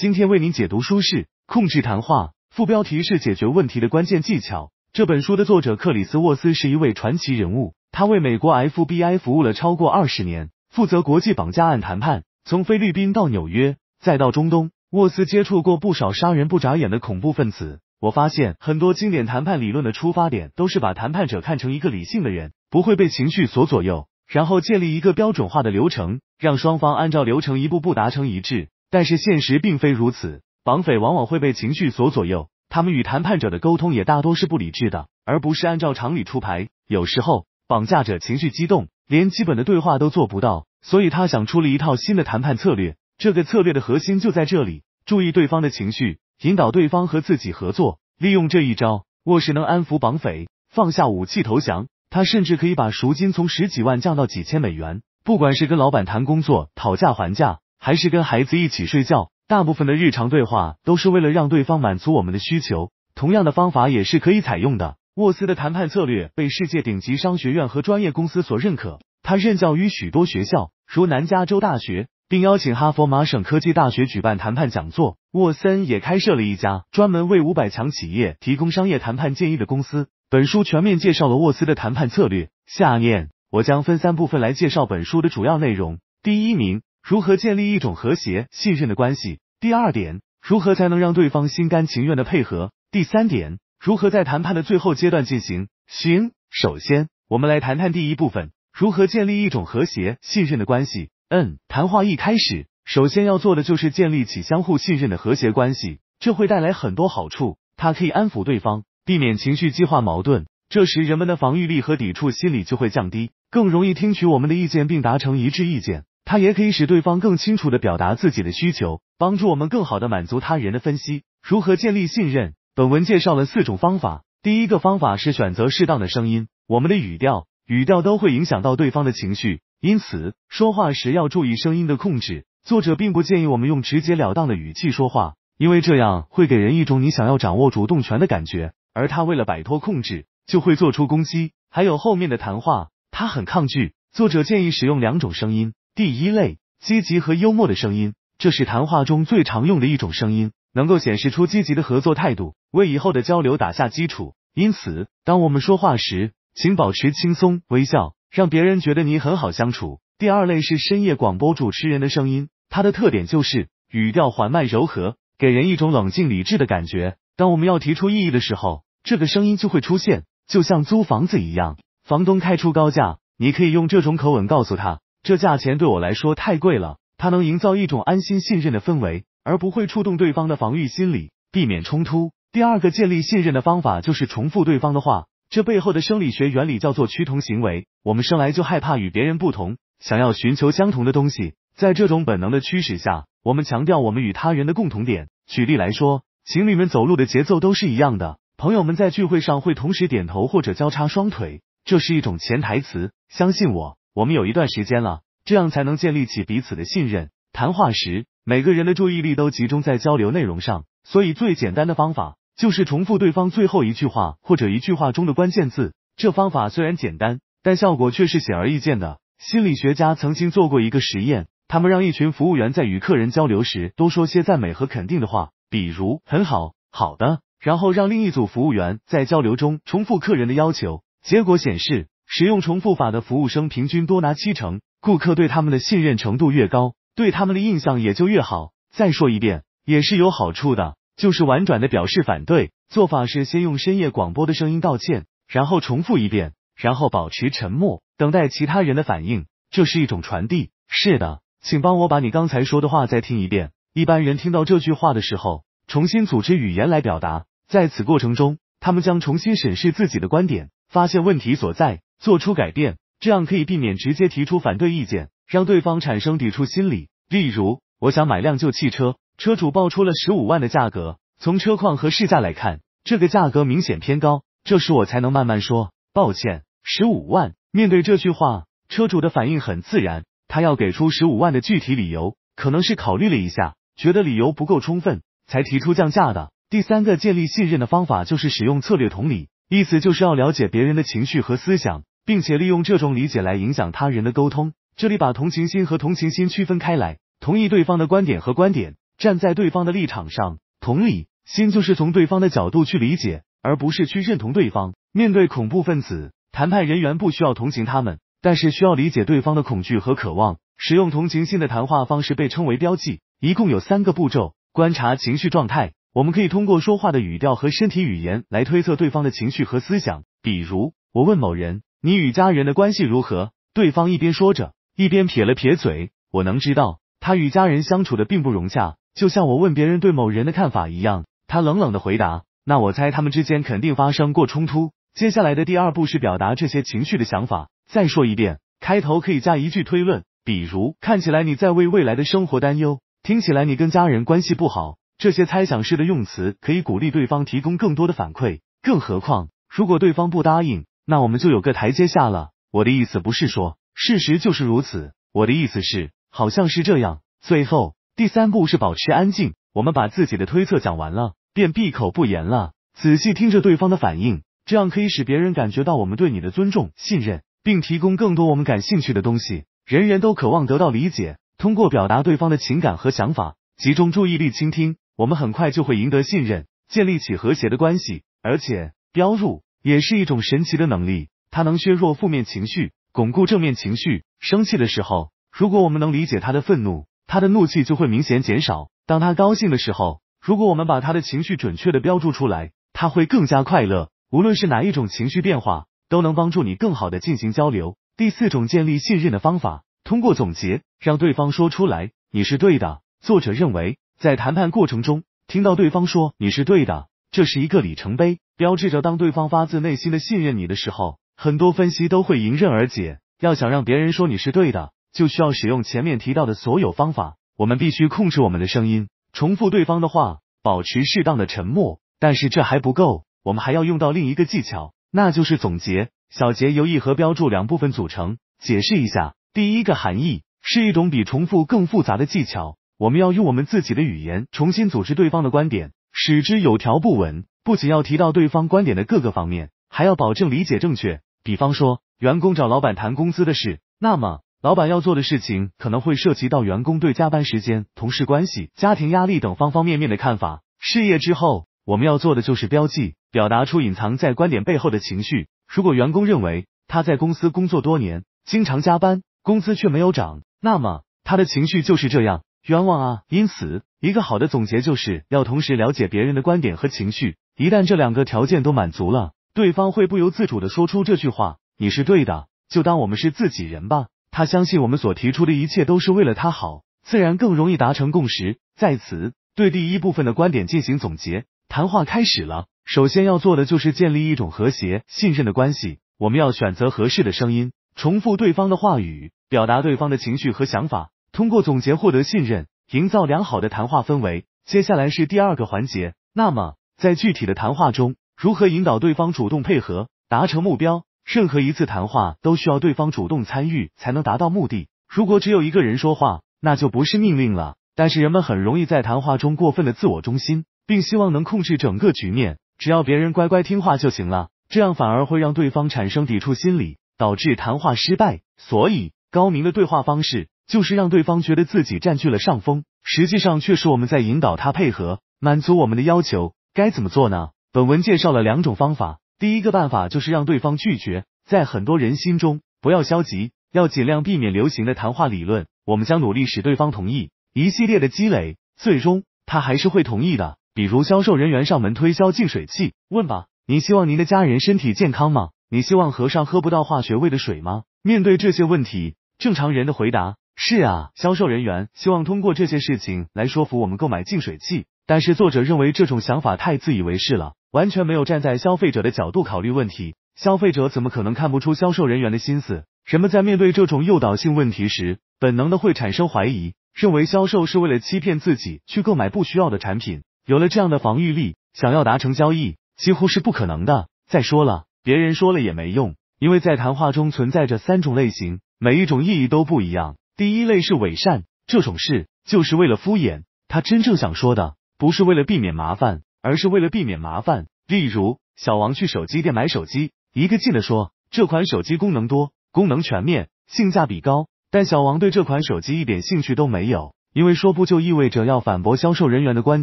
今天为您解读《舒适控制谈话》，副标题是“解决问题的关键技巧”。这本书的作者克里斯·沃斯是一位传奇人物，他为美国 FBI 服务了超过二十年，负责国际绑架案谈判，从菲律宾到纽约再到中东，沃斯接触过不少杀人不眨眼的恐怖分子。我发现很多经典谈判理论的出发点都是把谈判者看成一个理性的人，不会被情绪所左右，然后建立一个标准化的流程，让双方按照流程一步步达成一致。但是现实并非如此，绑匪往往会被情绪所左右，他们与谈判者的沟通也大多是不理智的，而不是按照常理出牌。有时候，绑架者情绪激动，连基本的对话都做不到，所以他想出了一套新的谈判策略。这个策略的核心就在这里：注意对方的情绪，引导对方和自己合作。利用这一招，卧室能安抚绑匪，放下武器投降。他甚至可以把赎金从十几万降到几千美元。不管是跟老板谈工作，讨价还价。还是跟孩子一起睡觉，大部分的日常对话都是为了让对方满足我们的需求。同样的方法也是可以采用的。沃斯的谈判策略被世界顶级商学院和专业公司所认可，他任教于许多学校，如南加州大学，并邀请哈佛、麻省科技大学举办谈判讲座。沃森也开设了一家专门为五百强企业提供商业谈判建议的公司。本书全面介绍了沃斯的谈判策略。下面我将分三部分来介绍本书的主要内容。第一名。如何建立一种和谐信任的关系？第二点，如何才能让对方心甘情愿的配合？第三点，如何在谈判的最后阶段进行？行，首先我们来谈谈第一部分，如何建立一种和谐信任的关系？嗯，谈话一开始，首先要做的就是建立起相互信任的和谐关系，这会带来很多好处。它可以安抚对方，避免情绪激化矛盾，这时人们的防御力和抵触心理就会降低，更容易听取我们的意见，并达成一致意见。它也可以使对方更清楚地表达自己的需求，帮助我们更好地满足他人的分析。如何建立信任？本文介绍了四种方法。第一个方法是选择适当的声音，我们的语调、语调都会影响到对方的情绪，因此说话时要注意声音的控制。作者并不建议我们用直截了当的语气说话，因为这样会给人一种你想要掌握主动权的感觉，而他为了摆脱控制，就会做出攻击。还有后面的谈话，他很抗拒。作者建议使用两种声音。第一类积极和幽默的声音，这是谈话中最常用的一种声音，能够显示出积极的合作态度，为以后的交流打下基础。因此，当我们说话时，请保持轻松微笑，让别人觉得你很好相处。第二类是深夜广播主持人的声音，它的特点就是语调缓慢柔和，给人一种冷静理智的感觉。当我们要提出异议的时候，这个声音就会出现，就像租房子一样，房东开出高价，你可以用这种口吻告诉他。这价钱对我来说太贵了。它能营造一种安心信任的氛围，而不会触动对方的防御心理，避免冲突。第二个建立信任的方法就是重复对方的话。这背后的生理学原理叫做趋同行为。我们生来就害怕与别人不同，想要寻求相同的东西。在这种本能的驱使下，我们强调我们与他人的共同点。举例来说，情侣们走路的节奏都是一样的，朋友们在聚会上会同时点头或者交叉双腿，这是一种潜台词。相信我。我们有一段时间了，这样才能建立起彼此的信任。谈话时，每个人的注意力都集中在交流内容上，所以最简单的方法就是重复对方最后一句话或者一句话中的关键字。这方法虽然简单，但效果却是显而易见的。心理学家曾经做过一个实验，他们让一群服务员在与客人交流时多说些赞美和肯定的话，比如很好、好的，然后让另一组服务员在交流中重复客人的要求。结果显示。使用重复法的服务生平均多拿七成，顾客对他们的信任程度越高，对他们的印象也就越好。再说一遍，也是有好处的。就是婉转的表示反对，做法是先用深夜广播的声音道歉，然后重复一遍，然后保持沉默，等待其他人的反应。这是一种传递。是的，请帮我把你刚才说的话再听一遍。一般人听到这句话的时候，重新组织语言来表达，在此过程中，他们将重新审视自己的观点，发现问题所在。做出改变，这样可以避免直接提出反对意见，让对方产生抵触心理。例如，我想买辆旧汽车，车主报出了十五万的价格。从车况和市价来看，这个价格明显偏高。这时我才能慢慢说，抱歉，十五万。面对这句话，车主的反应很自然，他要给出十五万的具体理由，可能是考虑了一下，觉得理由不够充分，才提出降价的。第三个建立信任的方法就是使用策略，同理。意思就是要了解别人的情绪和思想，并且利用这种理解来影响他人的沟通。这里把同情心和同情心区分开来，同意对方的观点和观点，站在对方的立场上。同理心就是从对方的角度去理解，而不是去认同对方。面对恐怖分子，谈判人员不需要同情他们，但是需要理解对方的恐惧和渴望。使用同情心的谈话方式被称为标记，一共有三个步骤：观察情绪状态。我们可以通过说话的语调和身体语言来推测对方的情绪和思想。比如，我问某人：“你与家人的关系如何？”对方一边说着，一边撇了撇嘴。我能知道他与家人相处的并不融洽，就像我问别人对某人的看法一样，他冷冷的回答：“那我猜他们之间肯定发生过冲突。”接下来的第二步是表达这些情绪的想法。再说一遍，开头可以加一句推论，比如：“看起来你在为未来的生活担忧。”听起来你跟家人关系不好。这些猜想式的用词可以鼓励对方提供更多的反馈。更何况，如果对方不答应，那我们就有个台阶下了。我的意思不是说事实就是如此，我的意思是好像是这样。最后，第三步是保持安静。我们把自己的推测讲完了，便闭口不言了，仔细听着对方的反应。这样可以使别人感觉到我们对你的尊重、信任，并提供更多我们感兴趣的东西。人人都渴望得到理解。通过表达对方的情感和想法，集中注意力倾听。我们很快就会赢得信任，建立起和谐的关系。而且，标入也是一种神奇的能力，它能削弱负面情绪，巩固正面情绪。生气的时候，如果我们能理解他的愤怒，他的怒气就会明显减少。当他高兴的时候，如果我们把他的情绪准确的标注出来，他会更加快乐。无论是哪一种情绪变化，都能帮助你更好的进行交流。第四种建立信任的方法，通过总结让对方说出来，你是对的。作者认为。在谈判过程中，听到对方说你是对的，这是一个里程碑，标志着当对方发自内心的信任你的时候，很多分析都会迎刃而解。要想让别人说你是对的，就需要使用前面提到的所有方法。我们必须控制我们的声音，重复对方的话，保持适当的沉默。但是这还不够，我们还要用到另一个技巧，那就是总结小结，由意和标注两部分组成。解释一下，第一个含义是一种比重复更复杂的技巧。我们要用我们自己的语言重新组织对方的观点，使之有条不紊。不仅要提到对方观点的各个方面，还要保证理解正确。比方说，员工找老板谈工资的事，那么老板要做的事情可能会涉及到员工对加班时间、同事关系、家庭压力等方方面面的看法。事业之后，我们要做的就是标记，表达出隐藏在观点背后的情绪。如果员工认为他在公司工作多年，经常加班，工资却没有涨，那么他的情绪就是这样。冤枉啊！因此，一个好的总结就是要同时了解别人的观点和情绪。一旦这两个条件都满足了，对方会不由自主地说出这句话：“你是对的，就当我们是自己人吧。”他相信我们所提出的一切都是为了他好，自然更容易达成共识。在此，对第一部分的观点进行总结：谈话开始了，首先要做的就是建立一种和谐、信任的关系。我们要选择合适的声音，重复对方的话语，表达对方的情绪和想法。通过总结获得信任，营造良好的谈话氛围。接下来是第二个环节。那么，在具体的谈话中，如何引导对方主动配合，达成目标？任何一次谈话都需要对方主动参与，才能达到目的。如果只有一个人说话，那就不是命令了。但是人们很容易在谈话中过分的自我中心，并希望能控制整个局面。只要别人乖乖听话就行了，这样反而会让对方产生抵触心理，导致谈话失败。所以，高明的对话方式。就是让对方觉得自己占据了上风，实际上却是我们在引导他配合，满足我们的要求。该怎么做呢？本文介绍了两种方法。第一个办法就是让对方拒绝。在很多人心中，不要消极，要尽量避免流行的谈话理论。我们将努力使对方同意，一系列的积累，最终他还是会同意的。比如销售人员上门推销净水器，问吧，您希望您的家人身体健康吗？你希望和尚喝不到化学味的水吗？面对这些问题，正常人的回答。是啊，销售人员希望通过这些事情来说服我们购买净水器。但是作者认为这种想法太自以为是了，完全没有站在消费者的角度考虑问题。消费者怎么可能看不出销售人员的心思？人们在面对这种诱导性问题时，本能的会产生怀疑，认为销售是为了欺骗自己去购买不需要的产品。有了这样的防御力，想要达成交易几乎是不可能的。再说了，别人说了也没用，因为在谈话中存在着三种类型，每一种意义都不一样。第一类是伪善，这种事就是为了敷衍，他真正想说的不是为了避免麻烦，而是为了避免麻烦。例如，小王去手机店买手机，一个劲的说这款手机功能多，功能全面，性价比高，但小王对这款手机一点兴趣都没有，因为说不就意味着要反驳销售人员的观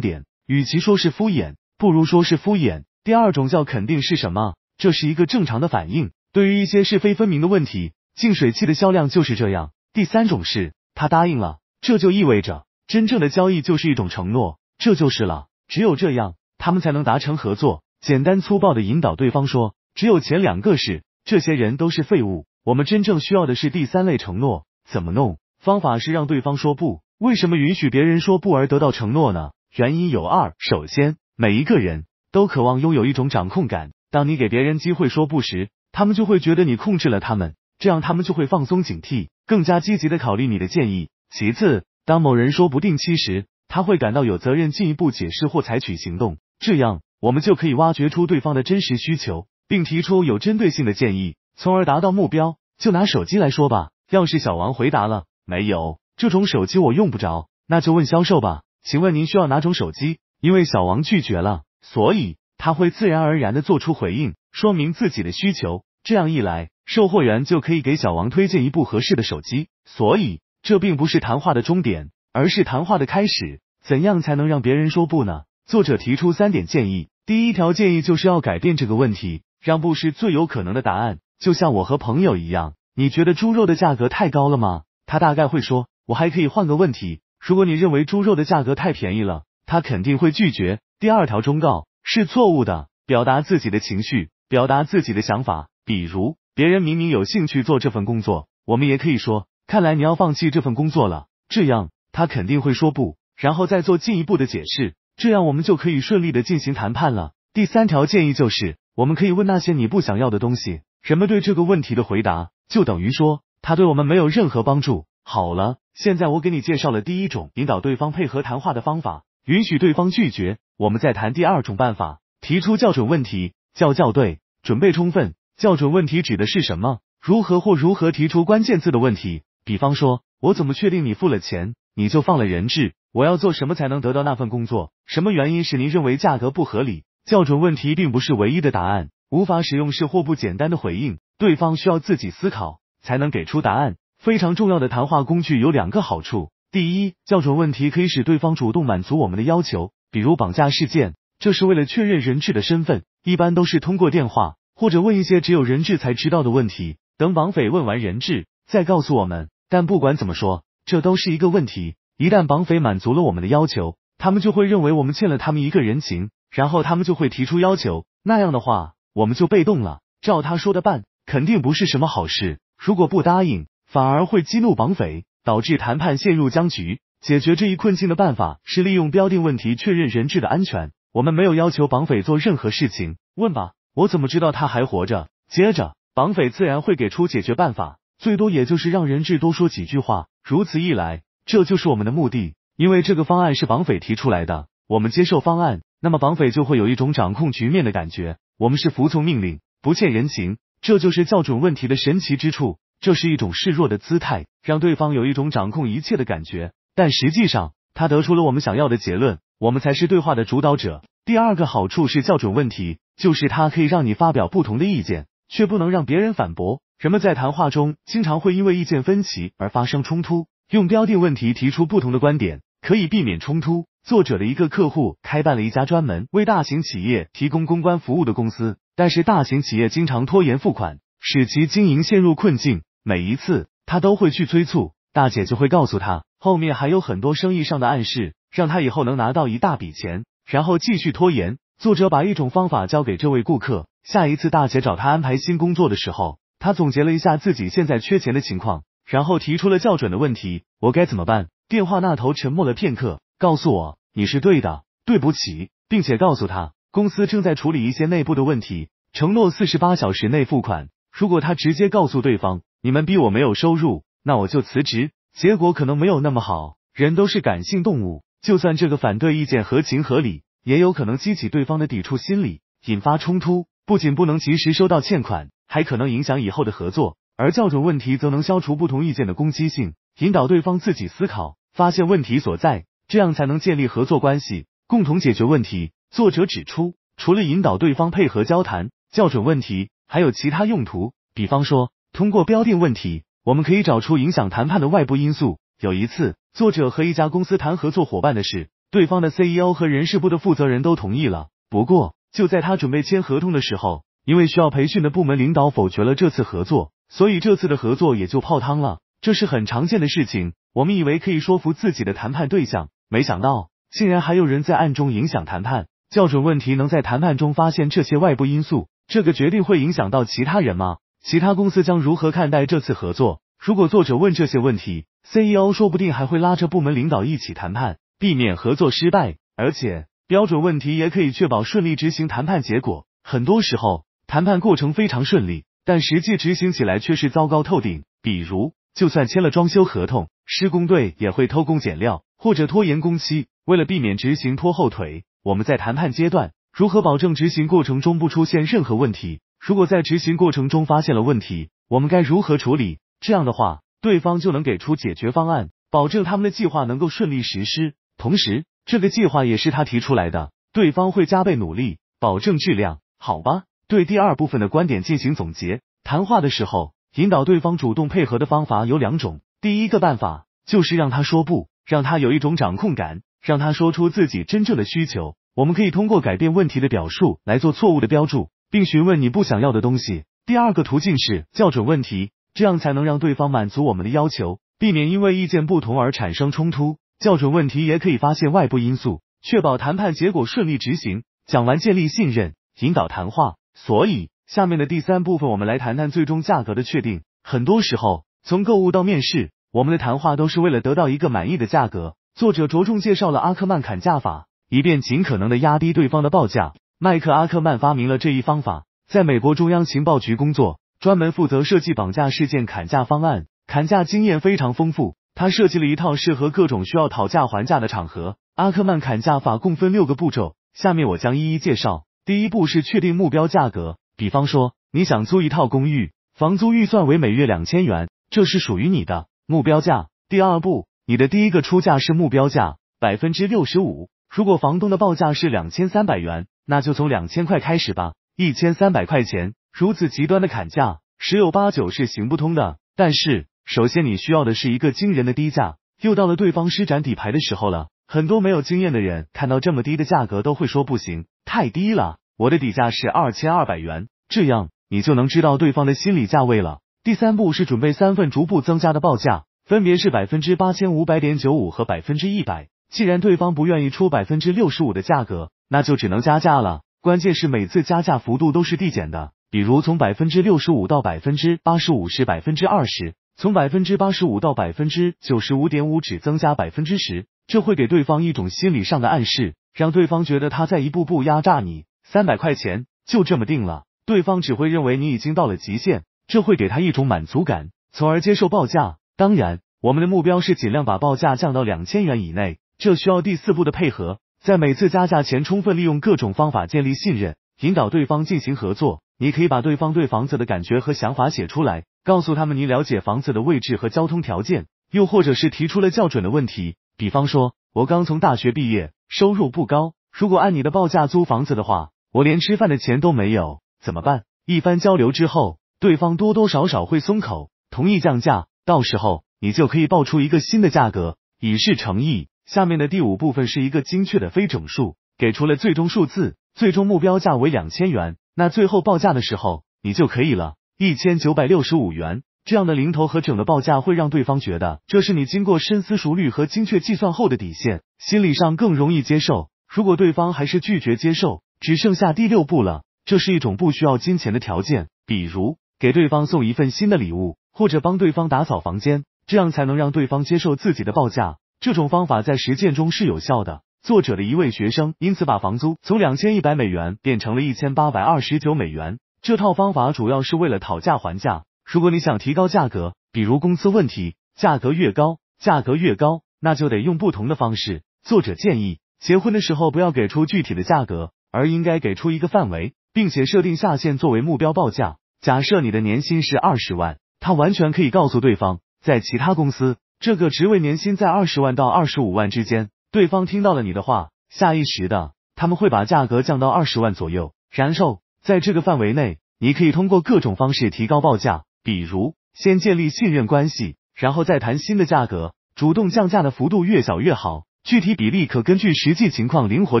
点。与其说是敷衍，不如说是敷衍。第二种叫肯定是什么？这是一个正常的反应。对于一些是非分明的问题，净水器的销量就是这样。第三种是，他答应了，这就意味着真正的交易就是一种承诺，这就是了。只有这样，他们才能达成合作。简单粗暴的引导对方说，只有前两个是，这些人都是废物，我们真正需要的是第三类承诺。怎么弄？方法是让对方说不。为什么允许别人说不而得到承诺呢？原因有二：首先，每一个人都渴望拥有一种掌控感。当你给别人机会说不时，他们就会觉得你控制了他们。这样他们就会放松警惕，更加积极的考虑你的建议。其次，当某人说不定期时，他会感到有责任进一步解释或采取行动。这样我们就可以挖掘出对方的真实需求，并提出有针对性的建议，从而达到目标。就拿手机来说吧，要是小王回答了没有这种手机我用不着，那就问销售吧，请问您需要哪种手机？因为小王拒绝了，所以他会自然而然的做出回应，说明自己的需求。这样一来，售货员就可以给小王推荐一部合适的手机。所以，这并不是谈话的终点，而是谈话的开始。怎样才能让别人说不呢？作者提出三点建议。第一条建议就是要改变这个问题，让不是最有可能的答案。就像我和朋友一样，你觉得猪肉的价格太高了吗？他大概会说，我还可以换个问题。如果你认为猪肉的价格太便宜了，他肯定会拒绝。第二条忠告是错误的，表达自己的情绪，表达自己的想法。比如，别人明明有兴趣做这份工作，我们也可以说，看来你要放弃这份工作了。这样他肯定会说不，然后再做进一步的解释，这样我们就可以顺利的进行谈判了。第三条建议就是，我们可以问那些你不想要的东西，人们对这个问题的回答，就等于说他对我们没有任何帮助。好了，现在我给你介绍了第一种引导对方配合谈话的方法，允许对方拒绝，我们再谈第二种办法，提出校准问题，校校对，准备充分。校准问题指的是什么？如何或如何提出关键字的问题？比方说，我怎么确定你付了钱，你就放了人质？我要做什么才能得到那份工作？什么原因使您认为价格不合理？校准问题并不是唯一的答案，无法使用是或不简单的回应，对方需要自己思考才能给出答案。非常重要的谈话工具有两个好处：第一，校准问题可以使对方主动满足我们的要求，比如绑架事件，这是为了确认人质的身份，一般都是通过电话。或者问一些只有人质才知道的问题，等绑匪问完人质，再告诉我们。但不管怎么说，这都是一个问题。一旦绑匪满足了我们的要求，他们就会认为我们欠了他们一个人情，然后他们就会提出要求。那样的话，我们就被动了。照他说的办，肯定不是什么好事。如果不答应，反而会激怒绑匪，导致谈判陷入僵局。解决这一困境的办法是利用标定问题确认人质的安全。我们没有要求绑匪做任何事情，问吧。我怎么知道他还活着？接着，绑匪自然会给出解决办法，最多也就是让人质多说几句话。如此一来，这就是我们的目的，因为这个方案是绑匪提出来的，我们接受方案，那么绑匪就会有一种掌控局面的感觉。我们是服从命令，不欠人情，这就是校准问题的神奇之处。这是一种示弱的姿态，让对方有一种掌控一切的感觉。但实际上，他得出了我们想要的结论。我们才是对话的主导者。第二个好处是校准问题，就是它可以让你发表不同的意见，却不能让别人反驳。人们在谈话中经常会因为意见分歧而发生冲突，用标定问题提出不同的观点，可以避免冲突。作者的一个客户开办了一家专门为大型企业提供公关服务的公司，但是大型企业经常拖延付款，使其经营陷入困境。每一次他都会去催促，大姐就会告诉他，后面还有很多生意上的暗示。让他以后能拿到一大笔钱，然后继续拖延。作者把一种方法交给这位顾客。下一次大姐找他安排新工作的时候，他总结了一下自己现在缺钱的情况，然后提出了校准的问题：“我该怎么办？”电话那头沉默了片刻，告诉我你是对的，对不起，并且告诉他公司正在处理一些内部的问题，承诺四十八小时内付款。如果他直接告诉对方你们逼我没有收入，那我就辞职。结果可能没有那么好，人都是感性动物。就算这个反对意见合情合理，也有可能激起对方的抵触心理，引发冲突。不仅不能及时收到欠款，还可能影响以后的合作。而校准问题则能消除不同意见的攻击性，引导对方自己思考，发现问题所在，这样才能建立合作关系，共同解决问题。作者指出，除了引导对方配合交谈、校准问题，还有其他用途。比方说，通过标定问题，我们可以找出影响谈判的外部因素。有一次。作者和一家公司谈合作伙伴的事，对方的 CEO 和人事部的负责人都同意了。不过，就在他准备签合同的时候，因为需要培训的部门领导否决了这次合作，所以这次的合作也就泡汤了。这是很常见的事情。我们以为可以说服自己的谈判对象，没想到竟然还有人在暗中影响谈判。校准问题能在谈判中发现这些外部因素，这个决定会影响到其他人吗？其他公司将如何看待这次合作？如果作者问这些问题？CEO 说不定还会拉着部门领导一起谈判，避免合作失败。而且标准问题也可以确保顺利执行谈判结果。很多时候，谈判过程非常顺利，但实际执行起来却是糟糕透顶。比如，就算签了装修合同，施工队也会偷工减料或者拖延工期。为了避免执行拖后腿，我们在谈判阶段如何保证执行过程中不出现任何问题？如果在执行过程中发现了问题，我们该如何处理？这样的话。对方就能给出解决方案，保证他们的计划能够顺利实施。同时，这个计划也是他提出来的，对方会加倍努力，保证质量。好吧，对第二部分的观点进行总结。谈话的时候，引导对方主动配合的方法有两种。第一个办法就是让他说不，让他有一种掌控感，让他说出自己真正的需求。我们可以通过改变问题的表述来做错误的标注，并询问你不想要的东西。第二个途径是校准问题。这样才能让对方满足我们的要求，避免因为意见不同而产生冲突。校准问题也可以发现外部因素，确保谈判结果顺利执行。讲完建立信任，引导谈话。所以，下面的第三部分，我们来谈谈最终价格的确定。很多时候，从购物到面试，我们的谈话都是为了得到一个满意的价格。作者着重介绍了阿克曼砍价法，以便尽可能的压低对方的报价。麦克阿克曼发明了这一方法，在美国中央情报局工作。专门负责设计绑架事件砍价方案，砍价经验非常丰富。他设计了一套适合各种需要讨价还价的场合——阿克曼砍价法，共分六个步骤。下面我将一一介绍。第一步是确定目标价格，比方说你想租一套公寓，房租预算为每月两千元，这是属于你的目标价。第二步，你的第一个出价是目标价百分之六十五。如果房东的报价是两千三百元，那就从两千块开始吧，一千三百块钱。如此极端的砍价，十有八九是行不通的。但是，首先你需要的是一个惊人的低价。又到了对方施展底牌的时候了。很多没有经验的人看到这么低的价格，都会说不行，太低了。我的底价是二千二百元，这样你就能知道对方的心理价位了。第三步是准备三份逐步增加的报价，分别是百分之八千五百点九五和百分之一百。既然对方不愿意出百分之六十五的价格，那就只能加价了。关键是每次加价幅度都是递减的。比如从百分之六十五到百分之八十五是百分之二十，从百分之八十五到百分之九十五点五只增加百分之十，这会给对方一种心理上的暗示，让对方觉得他在一步步压榨你。三百块钱就这么定了，对方只会认为你已经到了极限，这会给他一种满足感，从而接受报价。当然，我们的目标是尽量把报价降到两千元以内，这需要第四步的配合，在每次加价前充分利用各种方法建立信任。引导对方进行合作，你可以把对方对房子的感觉和想法写出来，告诉他们你了解房子的位置和交通条件，又或者是提出了较准的问题，比方说：“我刚从大学毕业，收入不高，如果按你的报价租房子的话，我连吃饭的钱都没有，怎么办？”一番交流之后，对方多多少少会松口，同意降价，到时候你就可以报出一个新的价格，以示诚意。下面的第五部分是一个精确的非整数，给出了最终数字。最终目标价为两千元，那最后报价的时候你就可以了，一千九百六十五元这样的零头和整的报价会让对方觉得这是你经过深思熟虑和精确计算后的底线，心理上更容易接受。如果对方还是拒绝接受，只剩下第六步了，这是一种不需要金钱的条件，比如给对方送一份新的礼物，或者帮对方打扫房间，这样才能让对方接受自己的报价。这种方法在实践中是有效的。作者的一位学生因此把房租从两千一百美元变成了一千八百二十九美元。这套方法主要是为了讨价还价。如果你想提高价格，比如工资问题，价格越高，价格越高，那就得用不同的方式。作者建议，结婚的时候不要给出具体的价格，而应该给出一个范围，并且设定下限作为目标报价。假设你的年薪是二十万，他完全可以告诉对方，在其他公司，这个职位年薪在二十万到二十五万之间。对方听到了你的话，下意识的他们会把价格降到二十万左右。然后在这个范围内，你可以通过各种方式提高报价，比如先建立信任关系，然后再谈新的价格。主动降价的幅度越小越好，具体比例可根据实际情况灵活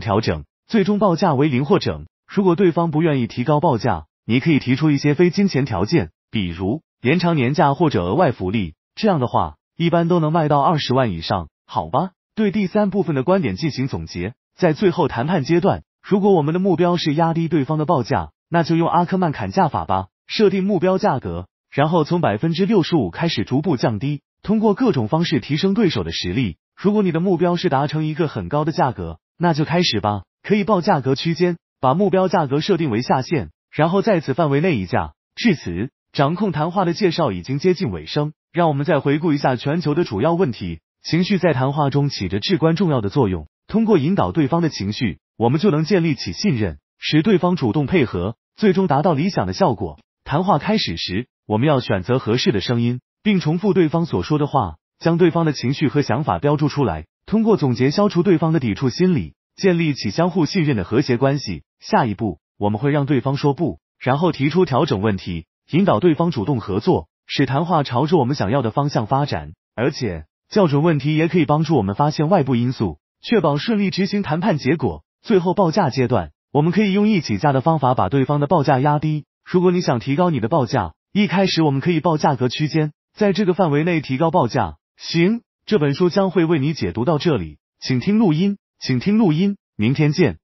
调整。最终报价为零或整。如果对方不愿意提高报价，你可以提出一些非金钱条件，比如延长年假或者额外福利。这样的话，一般都能卖到二十万以上。好吧。对第三部分的观点进行总结，在最后谈判阶段，如果我们的目标是压低对方的报价，那就用阿克曼砍价法吧。设定目标价格，然后从百分之六十五开始逐步降低，通过各种方式提升对手的实力。如果你的目标是达成一个很高的价格，那就开始吧。可以报价格区间，把目标价格设定为下限，然后在此范围内议价。至此，掌控谈话的介绍已经接近尾声，让我们再回顾一下全球的主要问题。情绪在谈话中起着至关重要的作用。通过引导对方的情绪，我们就能建立起信任，使对方主动配合，最终达到理想的效果。谈话开始时，我们要选择合适的声音，并重复对方所说的话，将对方的情绪和想法标注出来。通过总结，消除对方的抵触心理，建立起相互信任的和谐关系。下一步，我们会让对方说不，然后提出调整问题，引导对方主动合作，使谈话朝着我们想要的方向发展。而且。校准问题也可以帮助我们发现外部因素，确保顺利执行谈判结果。最后报价阶段，我们可以用一起价的方法把对方的报价压低。如果你想提高你的报价，一开始我们可以报价格区间，在这个范围内提高报价。行，这本书将会为你解读到这里，请听录音，请听录音，明天见。